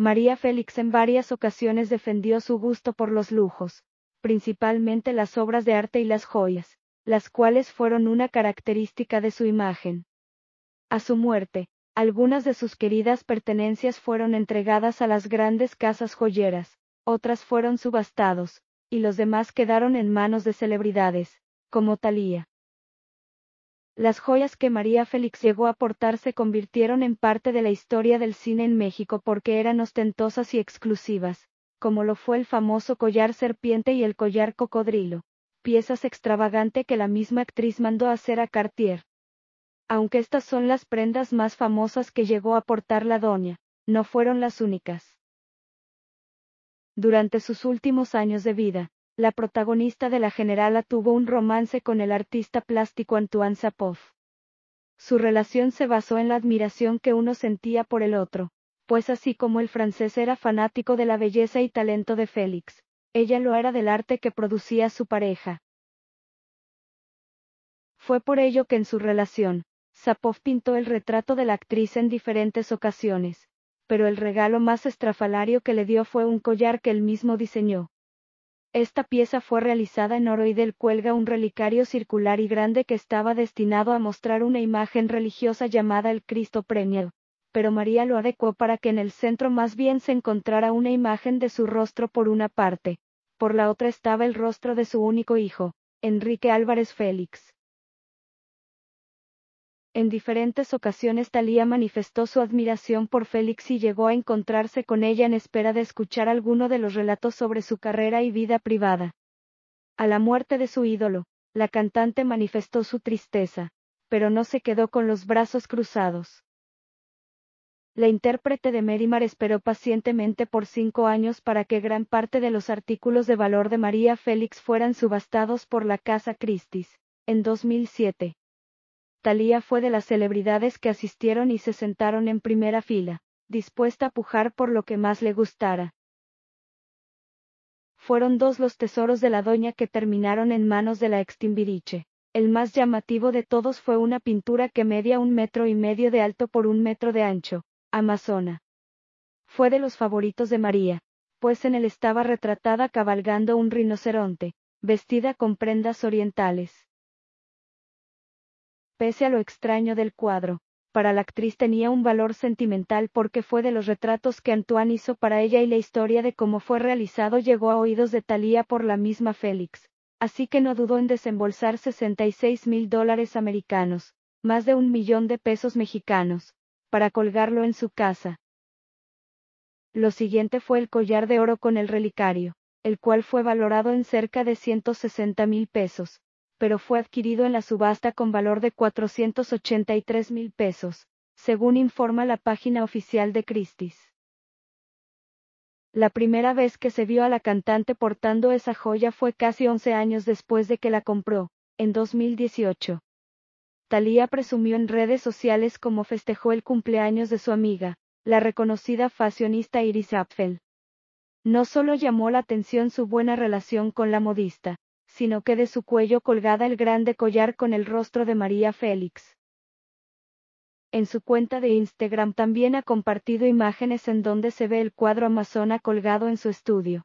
María Félix en varias ocasiones defendió su gusto por los lujos, principalmente las obras de arte y las joyas, las cuales fueron una característica de su imagen. A su muerte, algunas de sus queridas pertenencias fueron entregadas a las grandes casas joyeras, otras fueron subastados, y los demás quedaron en manos de celebridades, como Talía las joyas que María Félix llegó a portar se convirtieron en parte de la historia del cine en México porque eran ostentosas y exclusivas, como lo fue el famoso collar serpiente y el collar cocodrilo, piezas extravagante que la misma actriz mandó hacer a Cartier. Aunque estas son las prendas más famosas que llegó a portar la doña, no fueron las únicas. Durante sus últimos años de vida, la protagonista de La Generala tuvo un romance con el artista plástico Antoine Sapov. Su relación se basó en la admiración que uno sentía por el otro, pues así como el francés era fanático de la belleza y talento de Félix, ella lo era del arte que producía su pareja. Fue por ello que en su relación, Sapov pintó el retrato de la actriz en diferentes ocasiones, pero el regalo más estrafalario que le dio fue un collar que él mismo diseñó, esta pieza fue realizada en oro y del cuelga un relicario circular y grande que estaba destinado a mostrar una imagen religiosa llamada el Cristo Premio. Pero María lo adecuó para que en el centro más bien se encontrara una imagen de su rostro por una parte. Por la otra estaba el rostro de su único hijo, Enrique Álvarez Félix. En diferentes ocasiones Talía manifestó su admiración por Félix y llegó a encontrarse con ella en espera de escuchar alguno de los relatos sobre su carrera y vida privada. A la muerte de su ídolo, la cantante manifestó su tristeza, pero no se quedó con los brazos cruzados. La intérprete de Merimar esperó pacientemente por cinco años para que gran parte de los artículos de valor de María Félix fueran subastados por la Casa Christis, en 2007. Talía fue de las celebridades que asistieron y se sentaron en primera fila, dispuesta a pujar por lo que más le gustara. Fueron dos los tesoros de la doña que terminaron en manos de la extimbiriche. El más llamativo de todos fue una pintura que media un metro y medio de alto por un metro de ancho, Amazona. Fue de los favoritos de María, pues en él estaba retratada cabalgando un rinoceronte, vestida con prendas orientales pese a lo extraño del cuadro. Para la actriz tenía un valor sentimental porque fue de los retratos que Antoine hizo para ella y la historia de cómo fue realizado llegó a oídos de Thalía por la misma Félix. Así que no dudó en desembolsar 66 mil dólares americanos, más de un millón de pesos mexicanos, para colgarlo en su casa. Lo siguiente fue el collar de oro con el relicario, el cual fue valorado en cerca de 160 mil pesos pero fue adquirido en la subasta con valor de 483 mil pesos, según informa la página oficial de Christie's. La primera vez que se vio a la cantante portando esa joya fue casi 11 años después de que la compró, en 2018. Thalía presumió en redes sociales como festejó el cumpleaños de su amiga, la reconocida fashionista Iris Apfel. No solo llamó la atención su buena relación con la modista, sino que de su cuello colgada el grande collar con el rostro de María Félix. En su cuenta de Instagram también ha compartido imágenes en donde se ve el cuadro amazona colgado en su estudio.